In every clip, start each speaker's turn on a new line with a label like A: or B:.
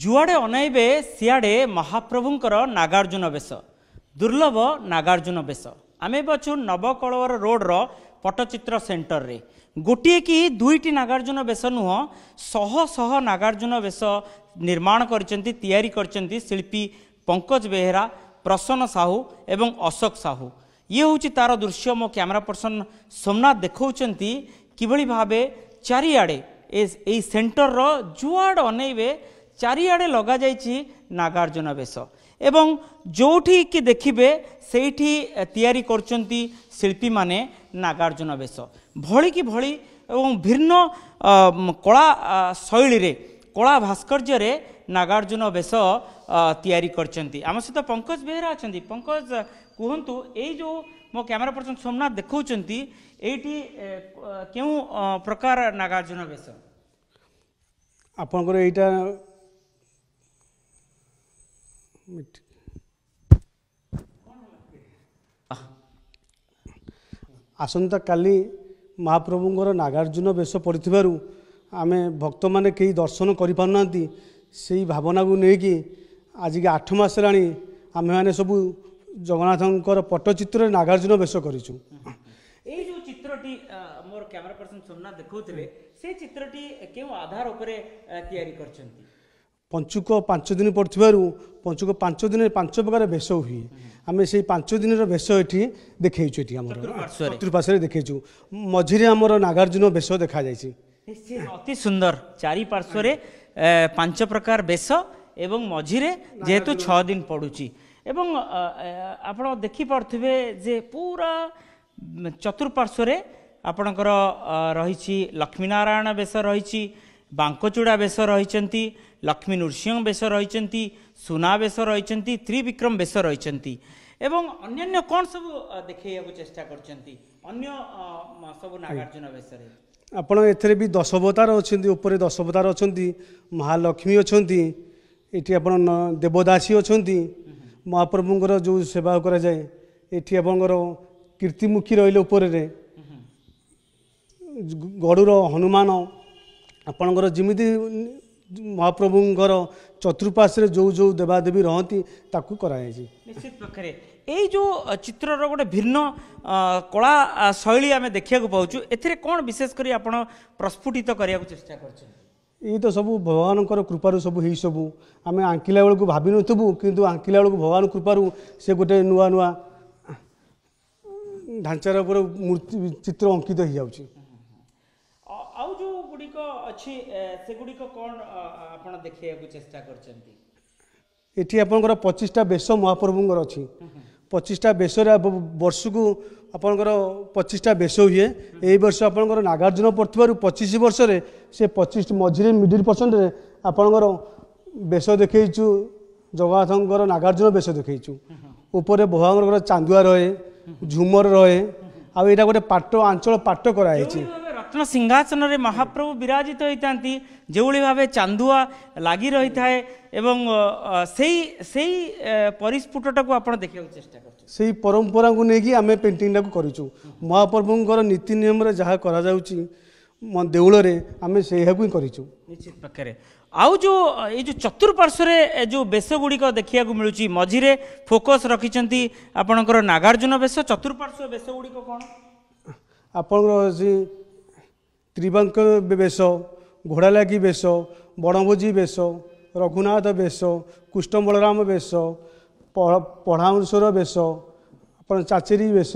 A: ଯୁଆଡ଼େ ଅନାଇବେ ସିଆଡ଼େ ମହାପ୍ରଭୁଙ୍କର ନାଗାର୍ଜୁନ ବେଶ ଦୁର୍ଲଭ ନାଗାର୍ଜୁନ ବେଶ ଆମେ ଏବେ ଅଛୁ ନବକଳୱର ରୋଡ଼ର ପଟ୍ଟଚିତ୍ର ସେଣ୍ଟରରେ ଗୋଟିଏ କି ଦୁଇଟି ନାଗାର୍ଜୁନ ବେଶ ନୁହଁ ଶହ ଶହ ନାଗାର୍ଜୁନ ବେଶ ନିର୍ମାଣ କରିଛନ୍ତି ତିଆରି କରିଛନ୍ତି ଶିଳ୍ପୀ ପଙ୍କଜ ବେହେରା ପ୍ରସନ୍ନ ସାହୁ ଏବଂ ଅଶୋକ ସାହୁ ଇଏ ହେଉଛି ତା'ର ଦୃଶ୍ୟ ମୋ କ୍ୟାମେରା ପର୍ସନ୍ ସୋମନାଥ ଦେଖାଉଛନ୍ତି କିଭଳି ଭାବେ ଚାରିଆଡ଼େ ଏ ଏଇ ସେଣ୍ଟରର ଯୁଆଡ଼େ ଅନେଇବେ ଚାରିଆଡ଼େ ଲଗାଯାଇଛି ନାଗାର୍ଜୁନ ବେଶ ଏବଂ ଯେଉଁଠିକି ଦେଖିବେ ସେଇଠି ତିଆରି କରୁଛନ୍ତି ଶିଳ୍ପୀମାନେ ନାଗାର୍ଜୁନ ବେଶ ଭଳିକି ଭଳି ଏବଂ ଭିନ୍ନ କଳା ଶୈଳୀରେ କଳା ଭାସ୍କର୍ଯ୍ୟରେ ନାଗାର୍ଜୁନ ବେଶ ତିଆରି କରିଛନ୍ତି ଆମ ସହିତ ପଙ୍କଜ ବେହେରା ଅଛନ୍ତି ପଙ୍କଜ କୁହନ୍ତୁ ଏଇ ଯେଉଁ ମୋ କ୍ୟାମେରା ପର୍ସନ ସୋମନାଥ ଦେଖାଉଛନ୍ତି ଏଇଠି କେଉଁ ପ୍ରକାର ନାଗାର୍ଜୁନ ବେଶ
B: ଆପଣଙ୍କର ଏଇଟା ମିନିଟ୍ ah. ଆସନ୍ତାକାଲି ମହାପ୍ରଭୁଙ୍କର ନାଗାର୍ଜୁନ ବେଶ ପଡ଼ିଥିବାରୁ ଆମେ ଭକ୍ତମାନେ କେହି ଦର୍ଶନ କରିପାରୁନାହାନ୍ତି ସେଇ ଭାବନାକୁ ନେଇକି ଆଜିକି ଆଠ ମାସ ହେଲାଣି ଆମେମାନେ ସବୁ ଜଗନ୍ନାଥଙ୍କର ପଟ୍ଟଚିତ୍ରରେ ନାଗାର୍ଜୁନ ବେଶ କରିଛୁ
A: ଏଇ ଯେଉଁ ଚିତ୍ରଟି ମୋର କ୍ୟାମେରା ପର୍ସନ୍ ସୋନା ଦେଖାଉଥିଲେ ସେ ଚିତ୍ରଟି କେଉଁ ଆଧାର ଉପରେ ତିଆରି କରିଛନ୍ତି
B: পঞ্চুক পাঁচ দিন পড়ুবার পঞ্চুক পাঁচ দিনের পাঁচ প্রকার বেশ হুয়ে আমি সেই পাঁচ দিনের বেশ এটি দেখেইছু এটি আমার চতুর্পাশে দেখেইছু মঝিরে আমার নাগার্জুন বেশ দেখা যাই
A: অতি সুন্দর চারিপার্শ্বরে পাঁচ প্রকার বেশ এবং মঝিরে যেহেতু ছ দিন পড়ুছি এবং আপনার দেখিপারে যে পুরা চতুর্পার্শ্বরে আপনার রয়েছে লক্ষ্মীনারায়ণ বেশ রয়েছে ବାଙ୍କଚୂଡ଼ା ବେଶ ରହିଛନ୍ତି ଲକ୍ଷ୍ମୀ ନୃସିଂହ ବେଶ ରହିଛନ୍ତି ସୁନା ବେଶ ରହିଛନ୍ତି ତ୍ରିବିକ୍ରମ ବେଶ ରହିଛନ୍ତି ଏବଂ ଅନ୍ୟାନ୍ୟ କ'ଣ ସବୁ ଦେଖେଇବାକୁ ଚେଷ୍ଟା କରିଛନ୍ତି ଅନ୍ୟ ସବୁ ନାଗାର୍ଜୁନ ବେଶରେ
B: ଆପଣ ଏଥିରେ ବି ଦଶବତାର ଅଛନ୍ତି ଉପରେ ଦଶବତାର ଅଛନ୍ତି ମହାଲକ୍ଷ୍ମୀ ଅଛନ୍ତି ଏଠି ଆପଣ ଦେବଦାସୀ ଅଛନ୍ତି ମହାପ୍ରଭୁଙ୍କର ଯେଉଁ ସେବା କରାଯାଏ ଏଠି ଆପଣଙ୍କର କୀର୍ତ୍ତିମୁଖୀ ରହିଲେ ଉପରରେ ଗଡ଼ୁର ହନୁମାନ ଆପଣଙ୍କର ଯେମିତି ମହାପ୍ରଭୁଙ୍କର ଚତୁଃପାର୍ଶ୍ୱରେ ଯେଉଁ ଯେଉଁ ଦେବାଦେବୀ ରହନ୍ତି ତାକୁ କରାଯାଇଛି
A: ନିଶ୍ଚିତ ପକ୍ଷରେ ଏଇ ଯେଉଁ ଚିତ୍ରର ଗୋଟେ ଭିନ୍ନ କଳା ଶୈଳୀ ଆମେ ଦେଖିବାକୁ ପାଉଛୁ ଏଥିରେ କ'ଣ ବିଶେଷ କରି ଆପଣ ପ୍ରସ୍ଫୁଟିତ କରିବାକୁ ଚେଷ୍ଟା କରୁଛନ୍ତି
B: ଏଇ ତ ସବୁ ଭଗବାନଙ୍କର କୃପାରୁ ସବୁ ହେଇସବୁ ଆମେ ଆଙ୍କିଲା ବେଳକୁ ଭାବିନଥିବୁ କିନ୍ତୁ ଆଙ୍କିଲା ବେଳକୁ ଭଗବାନ କୃପାରୁ ସେ ଗୋଟେ ନୂଆ ନୂଆ ଢାଞ୍ଚାର ଉପରେ ମୂର୍ତ୍ତି ଚିତ୍ର ଅଙ୍କିତ ହେଇଯାଉଛି
A: ଗୁଡ଼ିକ ଅଛି ସେଗୁଡ଼ିକ କ'ଣ ଆପଣ ଦେଖେଇବାକୁ ଚେଷ୍ଟା କରିଛନ୍ତି
B: ଏଠି ଆପଣଙ୍କର ପଚିଶଟା ବେଶ ମହାପ୍ରଭୁଙ୍କର ଅଛି ପଚିଶଟା ବେଶରେ ବର୍ଷକୁ ଆପଣଙ୍କର ପଚିଶଟା ବେଶ ହୁଏ ଏଇ ବର୍ଷ ଆପଣଙ୍କର ନାଗାର୍ଜୁନ ପଡ଼ିଥିବାରୁ ପଚିଶ ବର୍ଷରେ ସେ ପଚିଶ ମଝିରେ ମିଡ଼ିଲ୍ ପରସେଣ୍ଟରେ ଆପଣଙ୍କର ବେଶ ଦେଖେଇଛୁ ଜଗନ୍ନାଥଙ୍କର ନାଗାର୍ଜୁନ ବେଶ ଦେଖେଇଛୁ ଉପରେ ଭଗବାନଙ୍କର ଚାନ୍ଦୁଆ ରହେ ଝୁମର ରହେ ଆଉ ଏଇଟା ଗୋଟେ ପାଟ ଆଞ୍ଚଳ ପାଟ କରାହେଇଛି
A: ରତ୍ନ ସିଂହାସନରେ ମହାପ୍ରଭୁ ବିରାଜିତ ହୋଇଥାନ୍ତି ଯେଉଁଭଳି ଭାବେ ଚାନ୍ଦୁଆ ଲାଗି ରହିଥାଏ ଏବଂ ସେଇ ସେଇ ପରିସ୍ଫୁଟଟାକୁ ଆପଣ ଦେଖିବାକୁ ଚେଷ୍ଟା
B: କରୁଛୁ ସେଇ ପରମ୍ପରାକୁ ନେଇକି ଆମେ ପେଣ୍ଟିଂଟାକୁ କରିଛୁ ମହାପ୍ରଭୁଙ୍କର ନୀତି ନିୟମରେ ଯାହା କରାଯାଉଛି ଦେଉଳରେ ଆମେ ସେଇଆକୁ ହିଁ କରିଛୁ
A: ନିଶ୍ଚିତ ପକ୍ଷରେ ଆଉ ଯେଉଁ ଏ ଯେଉଁ ଚତୁଃପାର୍ଶ୍ୱରେ ଯେଉଁ ବେଶଗୁଡ଼ିକ ଦେଖିବାକୁ ମିଳୁଛି ମଝିରେ ଫୋକସ୍ ରଖିଛନ୍ତି ଆପଣଙ୍କର ନାଗାର୍ଜୁନ ବେଶ ଚତୁଃପାର୍ଶ୍ୱ ବେଶଗୁଡ଼ିକ କ'ଣ
B: ଆପଣଙ୍କର ସେ ତ୍ରିବାଙ୍କ ବେଶ ଘୋଡ଼ାଲାଗି ବେଶ ବଣଭୋଜି ବେଶ ରଘୁନାଥ ବେଶ କୃଷ୍ଣ ବଳରାମ ବେଶ ପଢାଶ୍ୱର ବେଶ ଆପଣ ଚାଚେରୀ ବେଶ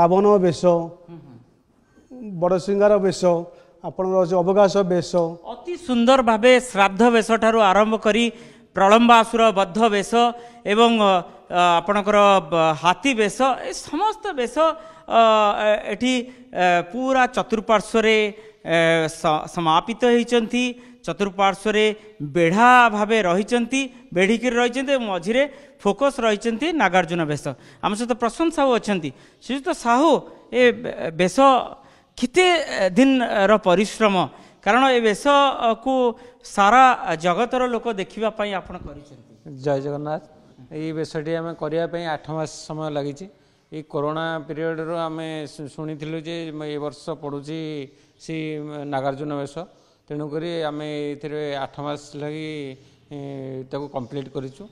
B: ବାବନ ବେଶ ବଡ଼ସିଙ୍ଗାର ବେଶ ଆପଣଙ୍କର ଅବକାଶ ବେଶ
A: ଅତି ସୁନ୍ଦର ଭାବେ ଶ୍ରାଦ୍ଧ ବେଶ ଠାରୁ ଆରମ୍ଭ କରି ପ୍ରଳମ୍ବାସୁର ବଦ୍ଧ ବେଶ ଏବଂ ଆପଣଙ୍କର ହାତୀ ବେଶ ଏ ସମସ୍ତ ବେଶ ଏଠି ପୁରା ଚତୁଃପାର୍ଶ୍ୱରେ ସମାପିତ ହୋଇଛନ୍ତି ଚତୁଃପାର୍ଶ୍ୱରେ ବେଢ଼ା ଭାବେ ରହିଛନ୍ତି ବେଢ଼ିକିରି ରହିଛନ୍ତି ଏବଂ ମଝିରେ ଫୋକସ୍ ରହିଛନ୍ତି ନାଗାର୍ଜୁନ ବେଶ ଆମ ସହିତ ପ୍ରଶାନ୍ତ ସାହୁ ଅଛନ୍ତି ଶ୍ରୀଯୁକ୍ତ ସାହୁ ଏ ବେଶ କେତେ ଦିନର ପରିଶ୍ରମ କାରଣ ଏ ବେଶକୁ ସାରା ଜଗତର ଲୋକ ଦେଖିବା ପାଇଁ ଆପଣ କରିଛନ୍ତି ଜୟ ଜଗନ୍ନାଥ ଏଇ ବେଶଟି ଆମେ କରିବା ପାଇଁ ଆଠ ମାସ ସମୟ ଲାଗିଛି ଏଇ କରୋନା ପିରିୟଡ଼ରୁ ଆମେ ଶୁଣିଥିଲୁ ଯେ ଏ ବର୍ଷ ପଡ଼ୁଛି ସେ ନାଗାର୍ଜୁନ ବେଶ ତେଣୁକରି ଆମେ ଏଥିରେ ଆଠ ମାସ ଲାଗି ତାକୁ କମ୍ପ୍ଲିଟ୍ କରିଛୁ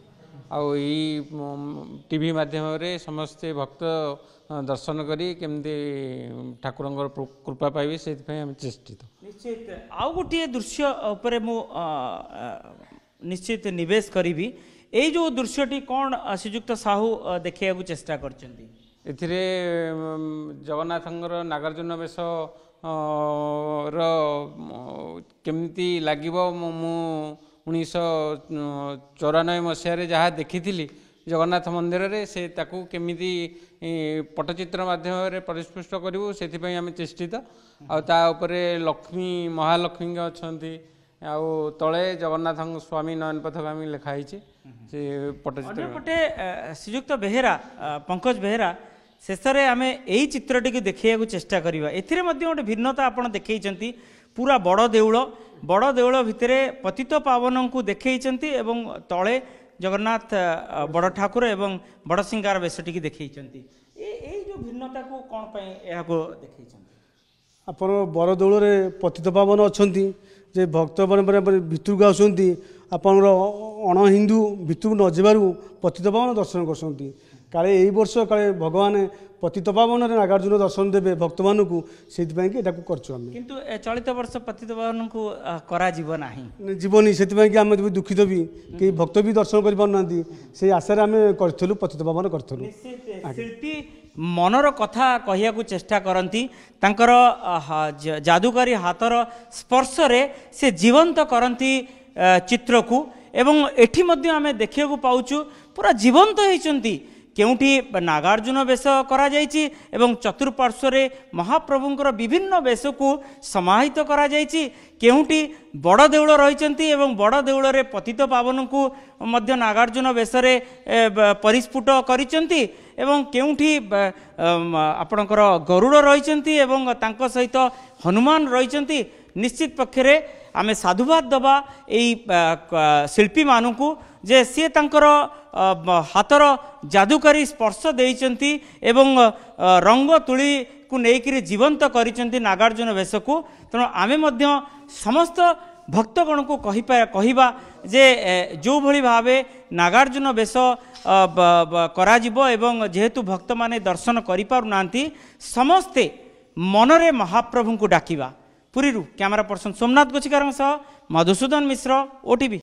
A: ଆଉ ଏଇ ଟିଭି ମାଧ୍ୟମରେ ସମସ୍ତେ ଭକ୍ତ ଦର୍ଶନ କରି କେମିତି ଠାକୁରଙ୍କର କୃପା ପାଇବେ ସେଥିପାଇଁ ଆମେ ଚେଷ୍ଟିତ ନିଶ୍ଚିତ ଆଉ ଗୋଟିଏ ଦୃଶ୍ୟ ଉପରେ ମୁଁ ନିଶ୍ଚିତ ନିବେଶ କରିବି ଏଇ ଯେଉଁ ଦୃଶ୍ୟଟି କ'ଣ ଶ୍ରୀଯୁକ୍ତ ସାହୁ ଦେଖାଇବାକୁ ଚେଷ୍ଟା କରିଛନ୍ତି ଏଥିରେ ଜଗନ୍ନାଥଙ୍କର ନାଗାର୍ଜୁନ ବେଶ ର କେମିତି ଲାଗିବ ମୁଁ ଉଣେଇଶହ ଚଉରାନବେ ମସିହାରେ ଯାହା ଦେଖିଥିଲି ଜଗନ୍ନାଥ ମନ୍ଦିରରେ ସେ ତାକୁ କେମିତି ପଟ୍ଟଚିତ୍ର ମାଧ୍ୟମରେ ପରିସ୍ପୃଷ୍ଟ କରିବୁ ସେଥିପାଇଁ ଆମେ ଚେଷ୍ଟିତ ଆଉ ତା ଉପରେ ଲକ୍ଷ୍ମୀ ମହାଲକ୍ଷ୍ମୀଙ୍କ ଅଛନ୍ତି ଆଉ ତଳେ ଜଗନ୍ନାଥଙ୍କ ସ୍ୱାମୀ ନୟନ ପଥଗାମୀ ଲେଖା ହେଇଛି ସେ ପଟ୍ଟଚିତ୍ର ଗୋଟେ ଶ୍ରୀଯୁକ୍ତ ବେହେରା ପଙ୍କଜ ବେହେରା ଶେଷରେ ଆମେ ଏଇ ଚିତ୍ରଟିକୁ ଦେଖାଇବାକୁ ଚେଷ୍ଟା କରିବା ଏଥିରେ ମଧ୍ୟ ଗୋଟେ ଭିନ୍ନତା ଆପଣ ଦେଖାଇଛନ୍ତି ପୁରା ବଡ଼ ଦେଉଳ ବଡ଼ ଦେଉଳ ଭିତରେ ପତିତ ପାବନଙ୍କୁ ଦେଖେଇଛନ୍ତି ଏବଂ ତଳେ ଜଗନ୍ନାଥ ବଡ଼ ଠାକୁର ଏବଂ ବଡ଼ ସିଂହାର ବେଶଟିକି ଦେଖେଇଛନ୍ତି ଏ ଏଇ ଯେଉଁ ଭିନ୍ନତାକୁ କ'ଣ ପାଇଁ ଏହାକୁ ଦେଖେଇଛନ୍ତି
B: ଆପଣ ବରଦେଉଳରେ ପତିତ ପାବନ ଅଛନ୍ତି ଯେ ଭକ୍ତ ଭିତରକୁ ଆସୁଛନ୍ତି ଆପଣଙ୍କର ଅଣ ହିନ୍ଦୁ ଭିତରକୁ ନ ଯିବାରୁ ପତିତ ପାବନ ଦର୍ଶନ କରୁଛନ୍ତି କାଳେ ଏଇ ବର୍ଷ କାଳେ ଭଗବାନ ପତିତ ପାବନରେ ନାଗାର୍ଜୁନ ଦର୍ଶନ ଦେବେ ଭକ୍ତମାନଙ୍କୁ ସେଇଥିପାଇଁକି ଏଟାକୁ କରୁଛୁ ଆମେ
A: କିନ୍ତୁ ଚଳିତ ବର୍ଷ ପତିତ ପାବନକୁ କରାଯିବ ନାହିଁ
B: ଯିବନି ସେଥିପାଇଁକି ଆମେ ବି ଦୁଃଖିତ ବି କେହି ଭକ୍ତ ବି ଦର୍ଶନ କରିପାରୁନାହାନ୍ତି ସେଇ ଆଶାରେ ଆମେ କରିଥିଲୁ ପତିତ ପାବନ କରିଥିଲୁ
A: ଶିଳ୍ପୀ ମନର କଥା କହିବାକୁ ଚେଷ୍ଟା କରନ୍ତି ତାଙ୍କର ଯାଦୁକରୀ ହାତର ସ୍ପର୍ଶରେ ସେ ଜୀବନ୍ତ କରନ୍ତି ଚିତ୍ରକୁ ଏବଂ ଏଠି ମଧ୍ୟ ଆମେ ଦେଖିବାକୁ ପାଉଛୁ ପୁରା ଜୀବନ୍ତ ହେଇଛନ୍ତି କେଉଁଠି ନାଗାର୍ଜୁନ ବେଶ କରାଯାଇଛି ଏବଂ ଚତୁଃପାର୍ଶ୍ୱରେ ମହାପ୍ରଭୁଙ୍କର ବିଭିନ୍ନ ବେଶକୁ ସମାହିତ କରାଯାଇଛି କେଉଁଠି ବଡ଼ ଦେଉଳ ରହିଛନ୍ତି ଏବଂ ବଡ଼ ଦେଉଳରେ ପତିତ ପାବନକୁ ମଧ୍ୟ ନାଗାର୍ଜୁନ ବେଶରେ ପରିସ୍ଫୁଟ କରିଛନ୍ତି ଏବଂ କେଉଁଠି ଆପଣଙ୍କର ଗରୁଡ଼ ରହିଛନ୍ତି ଏବଂ ତାଙ୍କ ସହିତ ହନୁମାନ ରହିଛନ୍ତି ନିଶ୍ଚିତ ପକ୍ଷରେ ଆମେ ସାଧୁବାଦ ଦେବା ଏଇ ଶିଳ୍ପୀମାନଙ୍କୁ ଯେ ସିଏ ତାଙ୍କର ହାତର ଯାଦୁକାରୀ ସ୍ପର୍ଶ ଦେଇଛନ୍ତି ଏବଂ ରଙ୍ଗ ତୁଳିକୁ ନେଇକରି ଜୀବନ୍ତ କରିଛନ୍ତି ନାଗାର୍ଜୁନ ବେଶକୁ ତେଣୁ ଆମେ ମଧ୍ୟ ସମସ୍ତ ଭକ୍ତଗଣଙ୍କୁ କହିବା କହିବା ଯେ ଯେଉଁଭଳି ଭାବେ ନାଗାର୍ଜୁନ ବେଶ କରାଯିବ ଏବଂ ଯେହେତୁ ଭକ୍ତମାନେ ଦର୍ଶନ କରିପାରୁନାହାନ୍ତି ସମସ୍ତେ ମନରେ ମହାପ୍ରଭୁଙ୍କୁ ଡାକିବା ପୁରୀରୁ କ୍ୟାମେରା ପର୍ସନ ସୋମନାଥ ଗୋଛିକାରଙ୍କ ସହ ମଧୁସୂଦନ ମିଶ୍ର ଓଟିଭି